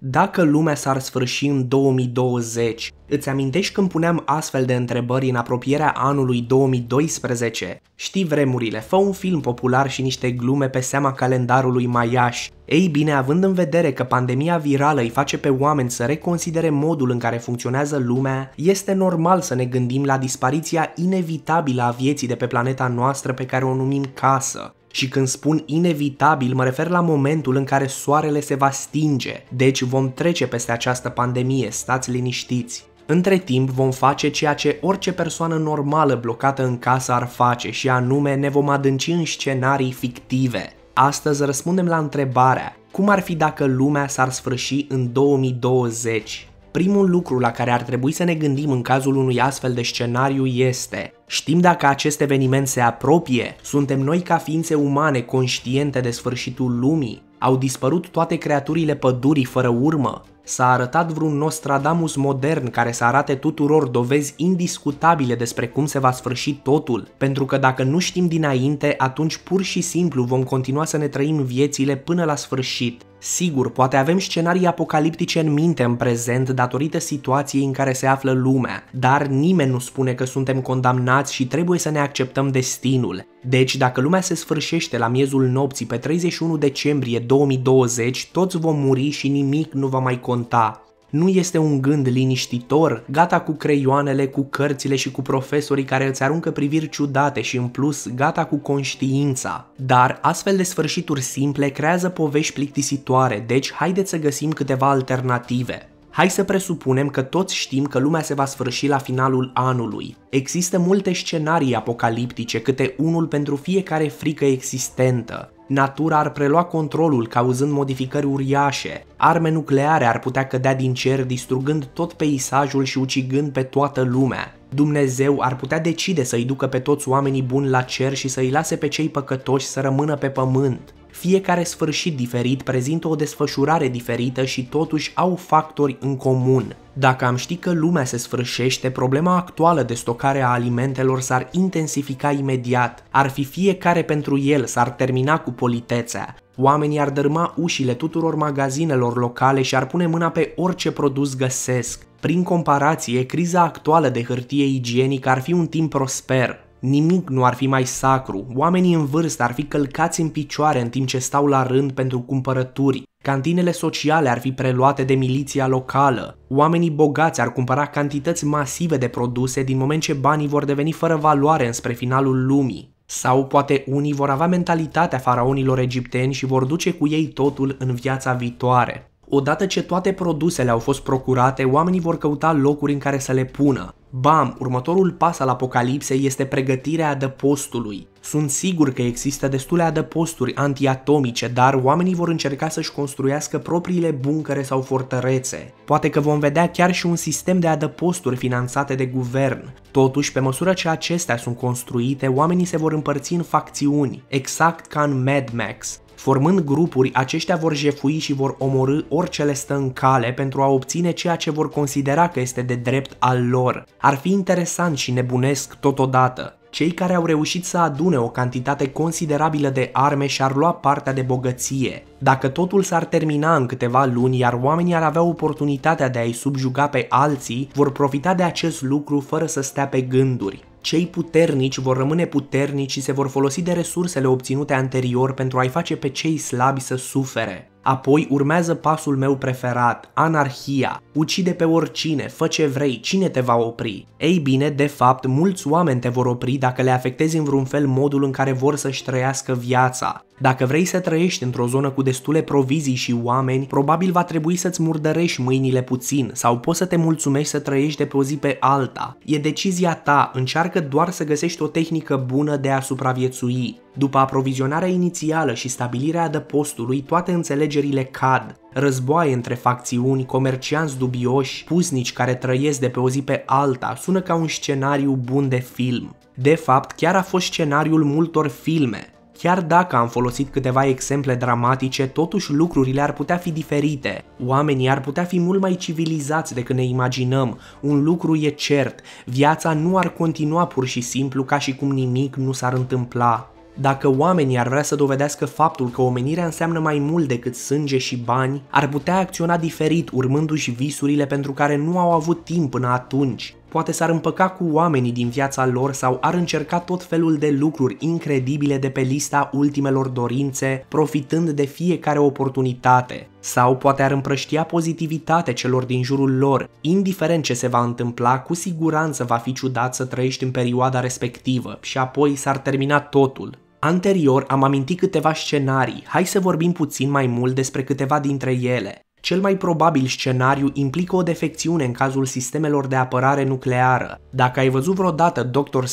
Dacă lumea s-ar sfârși în 2020, îți amintești când puneam astfel de întrebări în apropierea anului 2012? Știi vremurile, fă un film popular și niște glume pe seama calendarului maiaș. Ei bine, având în vedere că pandemia virală îi face pe oameni să reconsidere modul în care funcționează lumea, este normal să ne gândim la dispariția inevitabilă a vieții de pe planeta noastră pe care o numim casă. Și când spun inevitabil, mă refer la momentul în care soarele se va stinge, deci vom trece peste această pandemie, stați liniștiți. Între timp vom face ceea ce orice persoană normală blocată în casă ar face și anume ne vom adânci în scenarii fictive. Astăzi răspundem la întrebarea, cum ar fi dacă lumea s-ar sfârși în 2020? Primul lucru la care ar trebui să ne gândim în cazul unui astfel de scenariu este Știm dacă acest eveniment se apropie? Suntem noi ca ființe umane conștiente de sfârșitul lumii? Au dispărut toate creaturile pădurii fără urmă? S-a arătat vreun Nostradamus modern care să arate tuturor dovezi indiscutabile despre cum se va sfârși totul, pentru că dacă nu știm dinainte, atunci pur și simplu vom continua să ne trăim viețile până la sfârșit, Sigur, poate avem scenarii apocaliptice în minte în prezent datorită situației în care se află lumea, dar nimeni nu spune că suntem condamnați și trebuie să ne acceptăm destinul. Deci, dacă lumea se sfârșește la miezul nopții pe 31 decembrie 2020, toți vom muri și nimic nu va mai conta. Nu este un gând liniștitor, gata cu creioanele, cu cărțile și cu profesorii care îți aruncă priviri ciudate și în plus gata cu conștiința. Dar astfel de sfârșituri simple creează povești plictisitoare, deci haideți să găsim câteva alternative. Hai să presupunem că toți știm că lumea se va sfârși la finalul anului. Există multe scenarii apocaliptice, câte unul pentru fiecare frică existentă. Natura ar prelua controlul, cauzând modificări uriașe. Arme nucleare ar putea cădea din cer, distrugând tot peisajul și ucigând pe toată lumea. Dumnezeu ar putea decide să-i ducă pe toți oamenii buni la cer și să-i lase pe cei păcătoși să rămână pe pământ. Fiecare sfârșit diferit prezintă o desfășurare diferită și totuși au factori în comun. Dacă am ști că lumea se sfârșește, problema actuală de stocare a alimentelor s-ar intensifica imediat, ar fi fiecare pentru el, s-ar termina cu politețea. Oamenii ar dărma ușile tuturor magazinelor locale și ar pune mâna pe orice produs găsesc. Prin comparație, criza actuală de hârtie igienică ar fi un timp prosper, Nimic nu ar fi mai sacru, oamenii în vârstă ar fi călcați în picioare în timp ce stau la rând pentru cumpărături, cantinele sociale ar fi preluate de miliția locală, oamenii bogați ar cumpăra cantități masive de produse din moment ce banii vor deveni fără valoare înspre finalul lumii. Sau poate unii vor avea mentalitatea faraonilor egipteni și vor duce cu ei totul în viața viitoare. Odată ce toate produsele au fost procurate, oamenii vor căuta locuri în care să le pună. Bam, următorul pas al apocalipsei este pregătirea adăpostului. Sunt sigur că există destule adăposturi antiatomice, dar oamenii vor încerca să-și construiască propriile buncăre sau fortărețe. Poate că vom vedea chiar și un sistem de adăposturi finanțate de guvern. Totuși, pe măsură ce acestea sunt construite, oamenii se vor împărți în facțiuni, exact ca în Mad Max. Formând grupuri, aceștia vor jefui și vor omorâ orice le stă în cale pentru a obține ceea ce vor considera că este de drept al lor. Ar fi interesant și nebunesc totodată. Cei care au reușit să adune o cantitate considerabilă de arme și-ar lua partea de bogăție. Dacă totul s-ar termina în câteva luni, iar oamenii ar avea oportunitatea de a-i subjuga pe alții, vor profita de acest lucru fără să stea pe gânduri. Cei puternici vor rămâne puternici și se vor folosi de resursele obținute anterior pentru a-i face pe cei slabi să sufere. Apoi urmează pasul meu preferat, anarhia, ucide pe oricine, fă ce vrei, cine te va opri? Ei bine, de fapt, mulți oameni te vor opri dacă le afectezi în vreun fel modul în care vor să-și trăiască viața. Dacă vrei să trăiești într-o zonă cu destule provizii și oameni, probabil va trebui să-ți murdărești mâinile puțin sau poți să te mulțumești să trăiești de pe o zi pe alta. E decizia ta, încearcă doar să găsești o tehnică bună de a supraviețui. După aprovizionarea inițială și stabilirea adăpostului, toate înțelegerile cad. Războaie între facțiuni, comercianți dubioși, puznici care trăiesc de pe o zi pe alta, sună ca un scenariu bun de film. De fapt, chiar a fost scenariul multor filme. Chiar dacă am folosit câteva exemple dramatice, totuși lucrurile ar putea fi diferite. Oamenii ar putea fi mult mai civilizați decât ne imaginăm. Un lucru e cert, viața nu ar continua pur și simplu ca și cum nimic nu s-ar întâmpla. Dacă oamenii ar vrea să dovedească faptul că omenirea înseamnă mai mult decât sânge și bani, ar putea acționa diferit urmându-și visurile pentru care nu au avut timp până atunci. Poate s-ar împăca cu oamenii din viața lor sau ar încerca tot felul de lucruri incredibile de pe lista ultimelor dorințe, profitând de fiecare oportunitate. Sau poate ar împrăștia pozitivitate celor din jurul lor. Indiferent ce se va întâmpla, cu siguranță va fi ciudat să trăiești în perioada respectivă și apoi s-ar termina totul. Anterior am amintit câteva scenarii, hai să vorbim puțin mai mult despre câteva dintre ele. Cel mai probabil scenariu implică o defecțiune în cazul sistemelor de apărare nucleară. Dacă ai văzut vreodată Doctor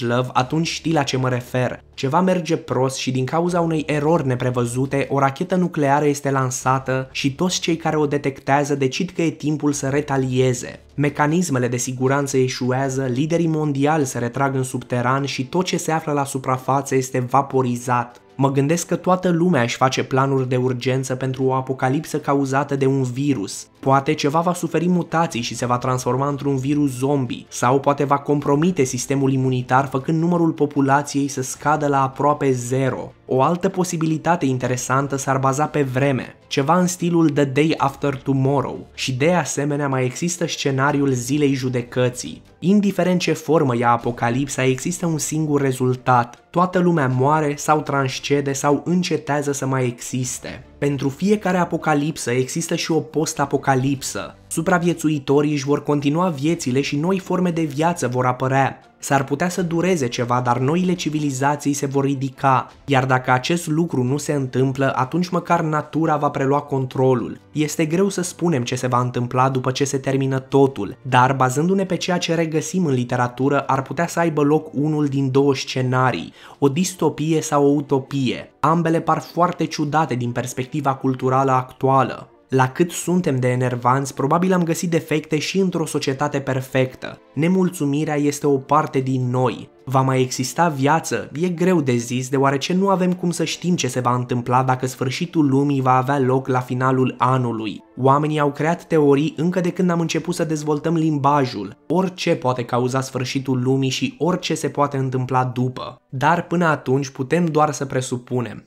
Love, atunci știi la ce mă refer. Ceva merge prost și din cauza unei erori neprevăzute, o rachetă nucleară este lansată și toți cei care o detectează decid că e timpul să retalieze. Mecanismele de siguranță eșuează, liderii mondiali se retrag în subteran și tot ce se află la suprafață este vaporizat. Mă gândesc că toată lumea își face planuri de urgență pentru o apocalipsă cauzată de un virus, Poate ceva va suferi mutații și se va transforma într-un virus zombie, sau poate va compromite sistemul imunitar făcând numărul populației să scadă la aproape zero. O altă posibilitate interesantă s-ar baza pe vreme, ceva în stilul The Day After Tomorrow, și de asemenea mai există scenariul zilei judecății. Indiferent ce formă ia apocalipsa, există un singur rezultat. Toată lumea moare sau transcede sau încetează să mai existe. Pentru fiecare apocalipsă există și o post-apocalipsă. Supraviețuitorii își vor continua viețile și noi forme de viață vor apărea. S-ar putea să dureze ceva, dar noile civilizații se vor ridica, iar dacă acest lucru nu se întâmplă, atunci măcar natura va prelua controlul. Este greu să spunem ce se va întâmpla după ce se termină totul, dar bazându-ne pe ceea ce regăsim în literatură, ar putea să aibă loc unul din două scenarii, o distopie sau o utopie. Ambele par foarte ciudate din perspectiva culturală actuală. La cât suntem de enervanți, probabil am găsit defecte și într-o societate perfectă. Nemulțumirea este o parte din noi. Va mai exista viață? E greu de zis, deoarece nu avem cum să știm ce se va întâmpla dacă sfârșitul lumii va avea loc la finalul anului. Oamenii au creat teorii încă de când am început să dezvoltăm limbajul. Orice poate cauza sfârșitul lumii și orice se poate întâmpla după. Dar până atunci putem doar să presupunem.